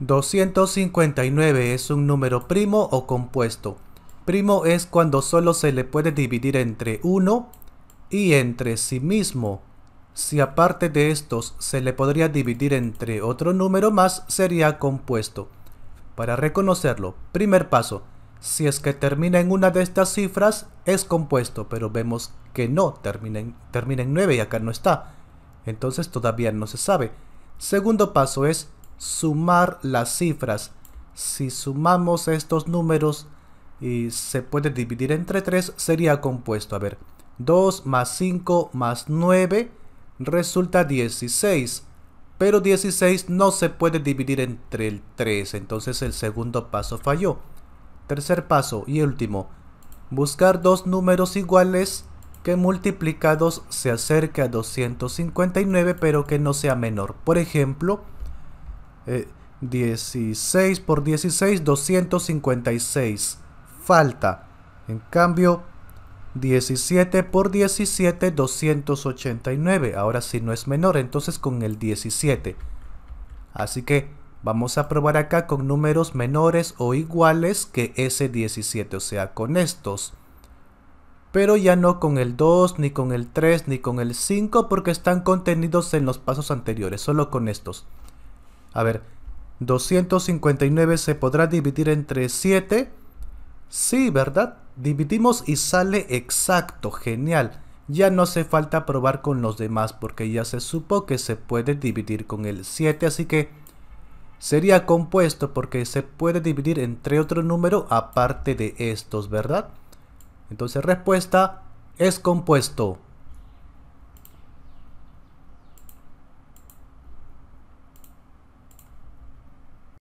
259 es un número primo o compuesto. Primo es cuando solo se le puede dividir entre 1 y entre sí mismo. Si aparte de estos se le podría dividir entre otro número más, sería compuesto. Para reconocerlo, primer paso, si es que termina en una de estas cifras, es compuesto, pero vemos que no, termina en, termina en 9 y acá no está. Entonces todavía no se sabe. Segundo paso es sumar las cifras. Si sumamos estos números y se puede dividir entre 3, sería compuesto. A ver, 2 más 5 más 9 resulta 16. Pero 16 no se puede dividir entre el 3, entonces el segundo paso falló. Tercer paso y último, buscar dos números iguales que multiplicados se acerque a 259 pero que no sea menor. Por ejemplo, 16 por 16, 256. Falta. En cambio, 17 por 17, 289. Ahora si no es menor, entonces con el 17. Así que vamos a probar acá con números menores o iguales que ese 17, o sea, con estos. Pero ya no con el 2, ni con el 3, ni con el 5, porque están contenidos en los pasos anteriores, solo con estos. A ver, 259 se podrá dividir entre 7. Sí, ¿verdad? Dividimos y sale exacto, genial. Ya no hace falta probar con los demás porque ya se supo que se puede dividir con el 7, así que sería compuesto porque se puede dividir entre otro número aparte de estos, ¿verdad? Entonces respuesta es compuesto.